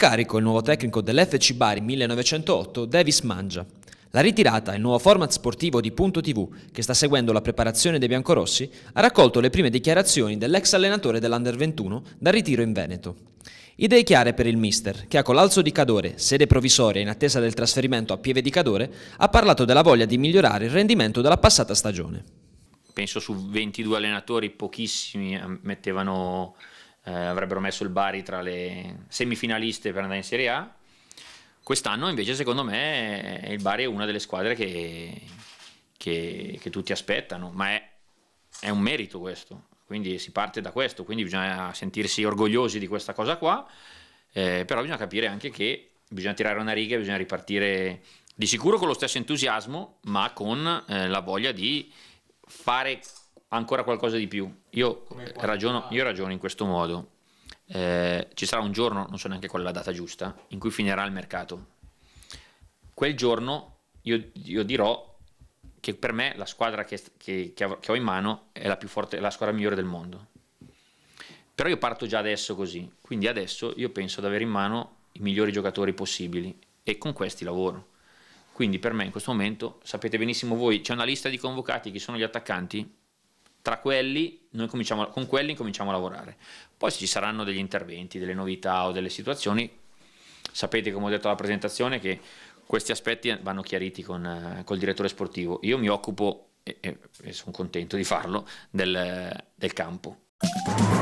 carico il nuovo tecnico dell'FC Bari 1908, Davis Mangia. La ritirata, il nuovo format sportivo di Punto TV, che sta seguendo la preparazione dei biancorossi, ha raccolto le prime dichiarazioni dell'ex allenatore dell'Under 21 dal ritiro in Veneto. Idee chiare per il mister, che a Colalzo di Cadore, sede provvisoria in attesa del trasferimento a Pieve di Cadore, ha parlato della voglia di migliorare il rendimento della passata stagione. Penso su 22 allenatori pochissimi ehm, mettevano eh, avrebbero messo il Bari tra le semifinaliste per andare in Serie A. Quest'anno invece secondo me il Bari è una delle squadre che, che, che tutti aspettano, ma è, è un merito questo, quindi si parte da questo, quindi bisogna sentirsi orgogliosi di questa cosa qua, eh, però bisogna capire anche che bisogna tirare una riga e bisogna ripartire di sicuro con lo stesso entusiasmo, ma con eh, la voglia di fare ancora qualcosa di più. Io, ragiono, io ragiono, in questo modo. Eh, ci sarà un giorno, non so neanche qual è la data giusta, in cui finirà il mercato. Quel giorno io, io dirò che per me la squadra che, che, che, ho in mano è la, più forte, la squadra migliore del mondo. Però io parto già adesso così, quindi adesso io penso ad avere in mano i migliori giocatori possibili e con questi lavoro. Quindi per me in questo momento, sapete benissimo voi, c'è una lista di convocati che sono gli attaccanti, tra quelli, noi cominciamo, con quelli cominciamo a lavorare. Poi se ci saranno degli interventi, delle novità o delle situazioni, sapete come ho detto alla presentazione che questi aspetti vanno chiariti con, eh, col direttore sportivo. Io mi occupo, e, e, e sono contento di farlo, del, del campo.